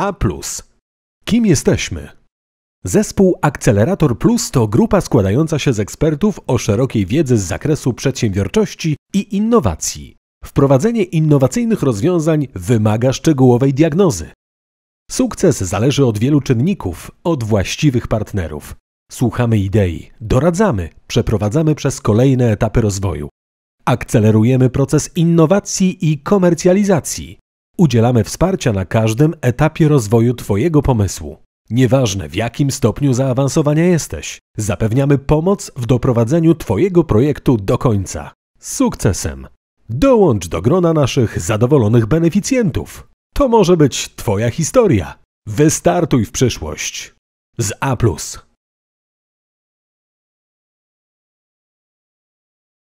A. Kim jesteśmy? Zespół Akcelerator Plus to grupa składająca się z ekspertów o szerokiej wiedzy z zakresu przedsiębiorczości i innowacji. Wprowadzenie innowacyjnych rozwiązań wymaga szczegółowej diagnozy. Sukces zależy od wielu czynników, od właściwych partnerów. Słuchamy idei, doradzamy, przeprowadzamy przez kolejne etapy rozwoju. Akcelerujemy proces innowacji i komercjalizacji. Udzielamy wsparcia na każdym etapie rozwoju Twojego pomysłu. Nieważne w jakim stopniu zaawansowania jesteś, zapewniamy pomoc w doprowadzeniu Twojego projektu do końca. sukcesem! Dołącz do grona naszych zadowolonych beneficjentów. To może być Twoja historia. Wystartuj w przyszłość. Z A.